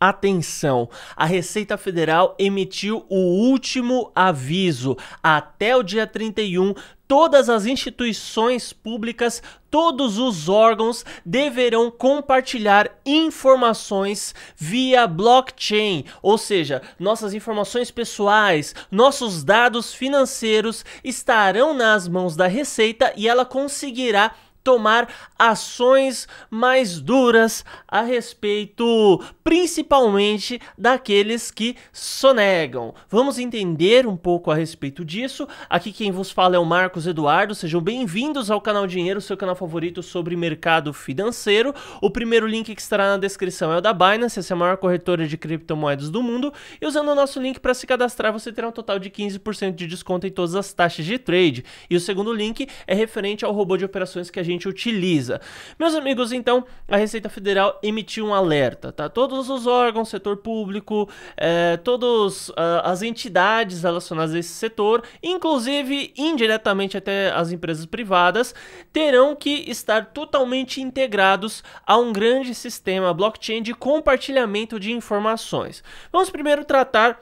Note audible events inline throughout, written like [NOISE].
Atenção! A Receita Federal emitiu o último aviso. Até o dia 31, todas as instituições públicas, todos os órgãos deverão compartilhar informações via blockchain, ou seja, nossas informações pessoais, nossos dados financeiros estarão nas mãos da Receita e ela conseguirá tomar ações mais duras a respeito, principalmente daqueles que sonegam. Vamos entender um pouco a respeito disso. Aqui quem vos fala é o Marcos Eduardo. Sejam bem-vindos ao canal Dinheiro, seu canal favorito sobre mercado financeiro. O primeiro link que estará na descrição é o da Binance, essa é a maior corretora de criptomoedas do mundo. E usando o nosso link para se cadastrar, você terá um total de 15% de desconto em todas as taxas de trade. E o segundo link é referente ao robô de operações que a gente gente utiliza. Meus amigos, então, a Receita Federal emitiu um alerta, tá? Todos os órgãos, setor público, é, eh, todas uh, ah, as entidades relacionadas a esse setor, inclusive indiretamente até as empresas privadas, terão que estar totalmente integrados a um grande sistema blockchain de compartilhamento de informações. Vamos primeiro tratar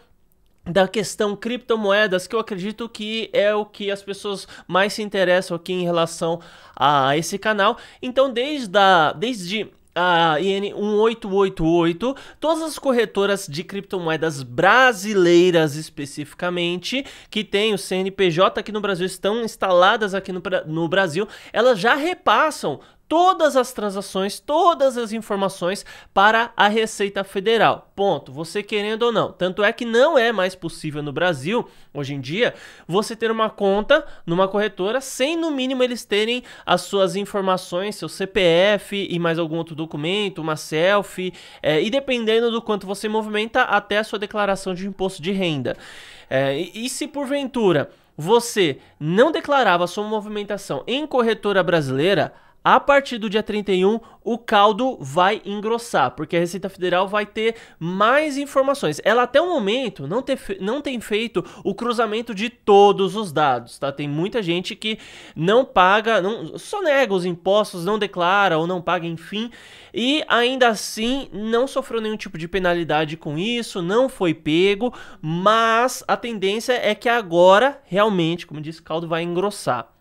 da questão criptomoedas, que eu acredito que é o que as pessoas mais se interessam aqui em relação a esse canal. Então, desde a, desde a IN 1888, todas as corretoras de criptomoedas brasileiras especificamente, que tem o CNPJ aqui no Brasil, estão instaladas aqui no, no Brasil, elas já repassam todas as transações, todas as informações para a Receita Federal. Ponto. Você querendo ou não. Tanto é que não é mais possível no Brasil, hoje em dia, você ter uma conta numa corretora sem, no mínimo, eles terem as suas informações, seu CPF e mais algum outro documento, uma selfie, é, e dependendo do quanto você movimenta, até a sua declaração de imposto de renda. É, e, e se porventura você não declarava sua movimentação em corretora brasileira, a partir do dia 31, o caldo vai engrossar, porque a Receita Federal vai ter mais informações. Ela até o momento não, ter, não tem feito o cruzamento de todos os dados, tá? Tem muita gente que não paga, não, só nega os impostos, não declara ou não paga, enfim, e ainda assim não sofreu nenhum tipo de penalidade com isso, não foi pego, mas a tendência é que agora realmente, como disse, o caldo vai engrossar.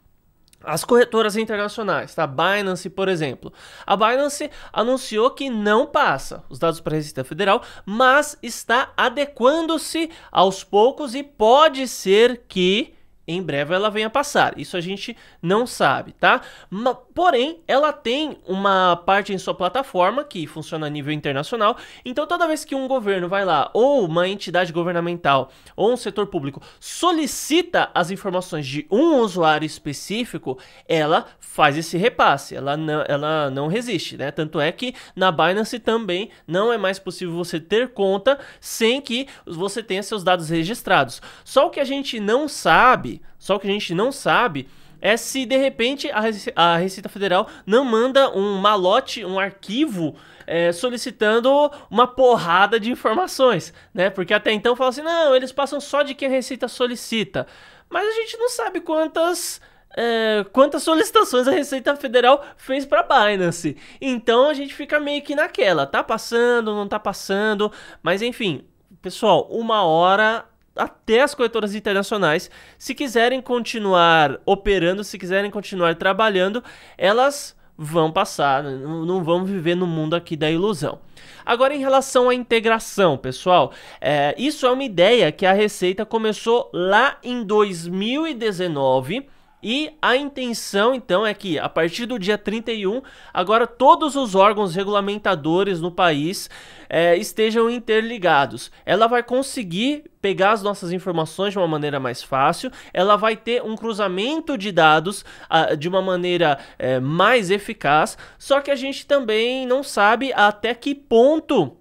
As corretoras internacionais, tá? Binance, por exemplo. A Binance anunciou que não passa os dados para a Receita Federal, mas está adequando-se aos poucos e pode ser que em breve ela venha passar, isso a gente não sabe, tá? Mas, porém, ela tem uma parte em sua plataforma que funciona a nível internacional, então toda vez que um governo vai lá, ou uma entidade governamental, ou um setor público, solicita as informações de um usuário específico, ela faz esse repasse, ela não, ela não resiste, né? Tanto é que na Binance também não é mais possível você ter conta sem que você tenha seus dados registrados. Só o que a gente não sabe só que a gente não sabe é se de repente a, Receita Federal não manda um malote, um arquivo é, solicitando uma porrada de informações, né? Porque até então fala assim, não, eles passam só de quem a Receita solicita. Mas a gente não sabe quantas é, quantas solicitações a Receita Federal fez para Binance. Então a gente fica meio que naquela, tá passando, não tá passando, mas enfim, pessoal, uma hora até as corretoras internacionais, se quiserem continuar operando, se quiserem continuar trabalhando, elas vão passar, né? não vão viver no mundo aqui da ilusão. Agora, em relação à integração, pessoal, é, isso é uma ideia que a Receita começou lá em 2019 e a intenção, então, é que a partir do dia 31, agora todos os órgãos regulamentadores no país é, estejam interligados. Ela vai conseguir pegar as nossas informações de uma maneira mais fácil, ela vai ter um cruzamento de dados ah, de uma maneira é, mais eficaz, só que a gente também não sabe até que ponto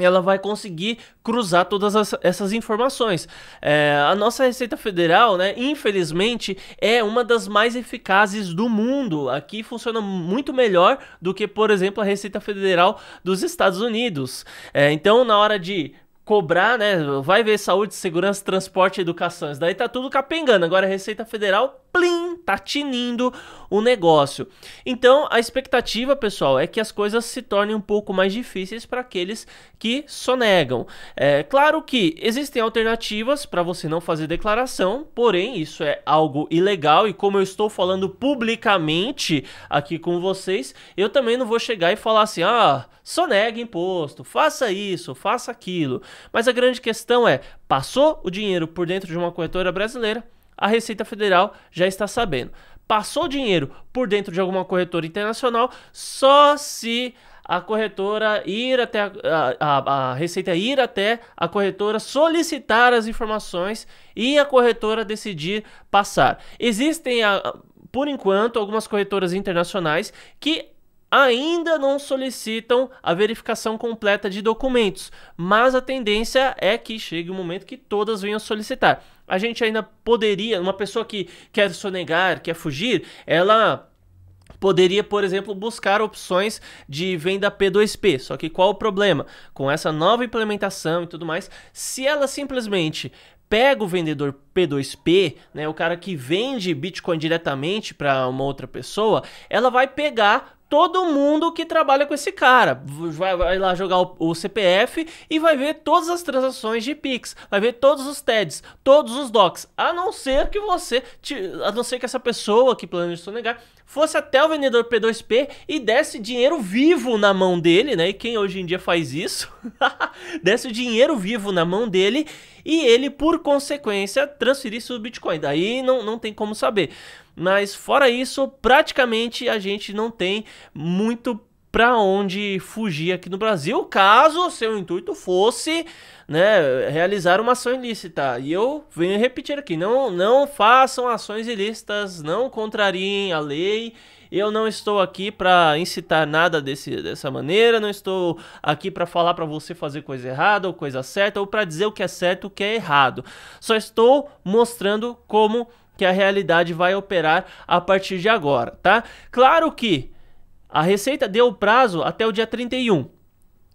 ela vai conseguir cruzar todas as, essas informações. É, a nossa Receita Federal, né, infelizmente, é uma das mais eficazes do mundo. Aqui funciona muito melhor do que, por exemplo, a Receita Federal dos Estados Unidos. É, então, na hora de cobrar, né? Vai ver saúde, segurança, transporte, educação. Isso daí tá tudo capengando. Agora a Receita Federal plim, tá tinindo o negócio. Então, a expectativa, pessoal, é que as coisas se tornem um pouco mais difíceis para aqueles que sonegam. É claro que existem alternativas para você não fazer declaração, porém, isso é algo ilegal e como eu estou falando publicamente aqui com vocês, eu também não vou chegar e falar assim: "Ah, sonega imposto, faça isso, faça aquilo". Mas a grande questão é: passou o dinheiro por dentro de uma corretora brasileira, a Receita Federal já está sabendo. Passou dinheiro por dentro de alguma corretora internacional, só se a corretora ir até a, a, a, Receita ir até a corretora solicitar as informações e a corretora decidir passar. Existem, a, por enquanto, algumas corretoras internacionais que ainda não solicitam a verificação completa de documentos, mas a tendência é que chegue o um momento que todas venham solicitar a gente ainda poderia, uma pessoa que quer sonegar, quer fugir, ela poderia, por exemplo, buscar opções de venda P2P. Só que qual o problema? Com essa nova implementação e tudo mais, se ela simplesmente pega o vendedor P2P, né, o cara que vende Bitcoin diretamente para uma outra pessoa, ela vai pegar todo mundo que trabalha com esse cara. Vai, vai lá jogar o, o, CPF e vai ver todas as transações de Pix, vai ver todos os TEDs, todos os DOCs, a não ser que você, te, a não ser que essa pessoa que planeja sonegar fosse até o vendedor P2P e desse dinheiro vivo na mão dele, né? E quem hoje em dia faz isso? [LAUGHS] desse dinheiro vivo na mão dele e ele, por consequência, transferir seu Bitcoin. Daí não, não tem como saber. Mas fora isso, praticamente a gente não tem muito para onde fugir aqui no Brasil, caso seu intuito fosse né, realizar uma ação ilícita. E eu venho repetir aqui: não, não façam ações ilícitas, não contrariem a lei. Eu não estou aqui para incitar nada desse, dessa maneira, não estou aqui para falar para você fazer coisa errada ou coisa certa, ou para dizer o que é certo e o que é errado. Só estou mostrando como que a realidade vai operar a partir de agora, tá? Claro que a Receita deu o prazo até o dia 31,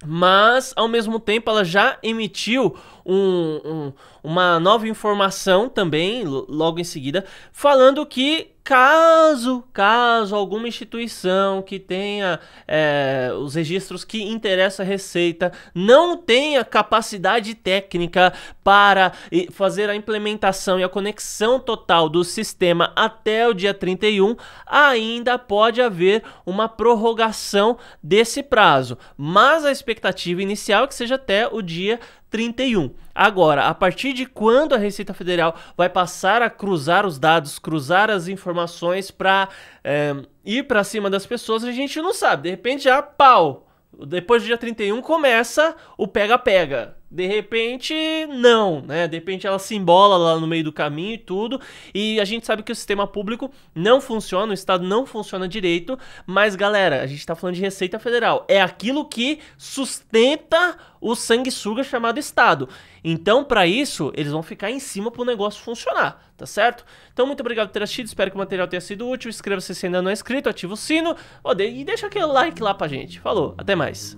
mas ao mesmo tempo ela já emitiu um, um, uma nova informação também, logo em seguida, falando que caso, caso alguma instituição que tenha é, os registros que interessa a Receita não tenha capacidade técnica para fazer a implementação e a conexão total do sistema até o dia 31, ainda pode haver uma prorrogação desse prazo. Mas a expectativa inicial é que seja até o dia 31. Agora, a partir de quando a Receita Federal vai passar a cruzar os dados, cruzar as informações para é, eh, ir para cima das pessoas, a gente não sabe. De repente, já pau! Depois do dia 31 começa o pega-pega. De repente, não, né? De repente ela se embola lá no meio do caminho e tudo. E a gente sabe que o sistema público não funciona, o Estado não funciona direito. Mas, galera, a gente tá falando de Receita Federal. É aquilo que sustenta o sanguessuga chamado Estado. Então, para isso, eles vão ficar em cima pro negócio funcionar, tá certo? Então, muito obrigado por ter assistido. Espero que o material tenha sido útil. Inscreva-se se ainda não é inscrito, ativa o sino e deixa aquele like lá pra gente. Falou, até mais.